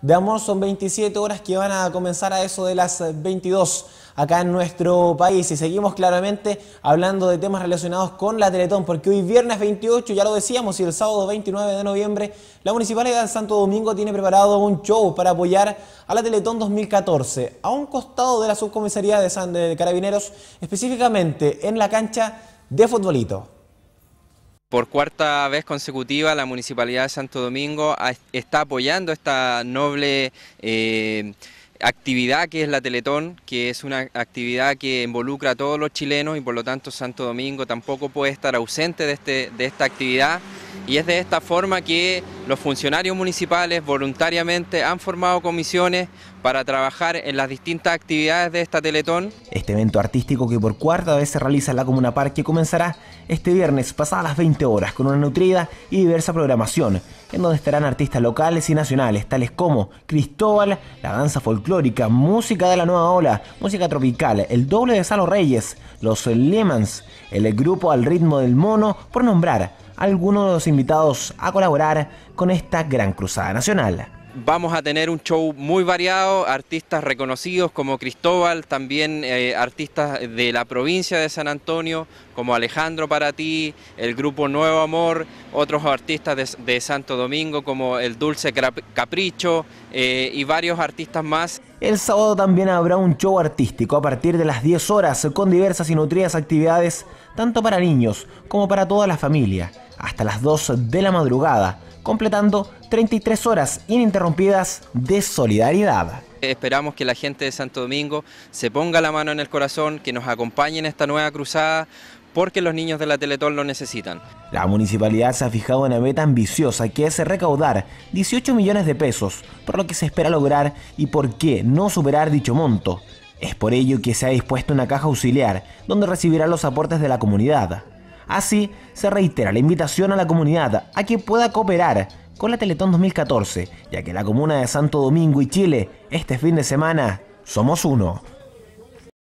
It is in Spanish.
de amor son 27 horas que van a comenzar a eso de las 22 eh, acá en nuestro país. Y seguimos claramente hablando de temas relacionados con la Teletón, porque hoy viernes 28, ya lo decíamos, y el sábado 29 de noviembre, la Municipalidad de Santo Domingo tiene preparado un show para apoyar a la Teletón 2014, a un costado de la subcomisaría de, San, de Carabineros, específicamente en la cancha de futbolito. Por cuarta vez consecutiva, la Municipalidad de Santo Domingo está apoyando esta noble eh, actividad que es la Teletón, que es una actividad que involucra a todos los chilenos y por lo tanto Santo Domingo tampoco puede estar ausente de este, esta actividad y es de esta forma que los funcionarios municipales voluntariamente han formado comisiones para trabajar en las distintas actividades de esta Teletón. Este evento artístico que por cuarta vez se realiza en la Comuna Parque comenzará este viernes pasadas las 20 horas con una nutrida y diversa programación, en donde estarán artistas locales y nacionales, tales como Cristóbal, la danza folclórica, música de la nueva ola, música tropical, el doble de Salo Reyes, los Lemans, el grupo Al ritmo del mono, por nombrar algunos de los invitados a colaborar con esta gran cruzada nacional. Vamos a tener un show muy variado, artistas reconocidos como Cristóbal, también eh, artistas de la provincia de San Antonio, como Alejandro para ti, el grupo Nuevo Amor, otros artistas de, Santo Domingo como el Dulce Capricho eh, y varios artistas más. El sábado también habrá un show artístico a partir de las 10 horas con diversas y nutridas actividades tanto para niños como para toda la familia, hasta las 2 de la madrugada completando 33 horas ininterrumpidas de solidaridad. Esperamos que la gente de Santo Domingo se ponga la mano en el corazón, que nos acompañe en esta nueva cruzada, porque los niños de la Teletón lo necesitan. La municipalidad se ha fijado en una meta ambiciosa que es recaudar 18 millones de pesos, por lo que se espera lograr y por qué no superar dicho monto. Es por ello que se ha dispuesto una caja auxiliar, donde recibirán los aportes de la comunidad. Así, se reitera la invitación a la comunidad a que pueda cooperar con la Teletón 2014, ya que la comuna de Santo Domingo y Chile, este fin de semana, somos uno.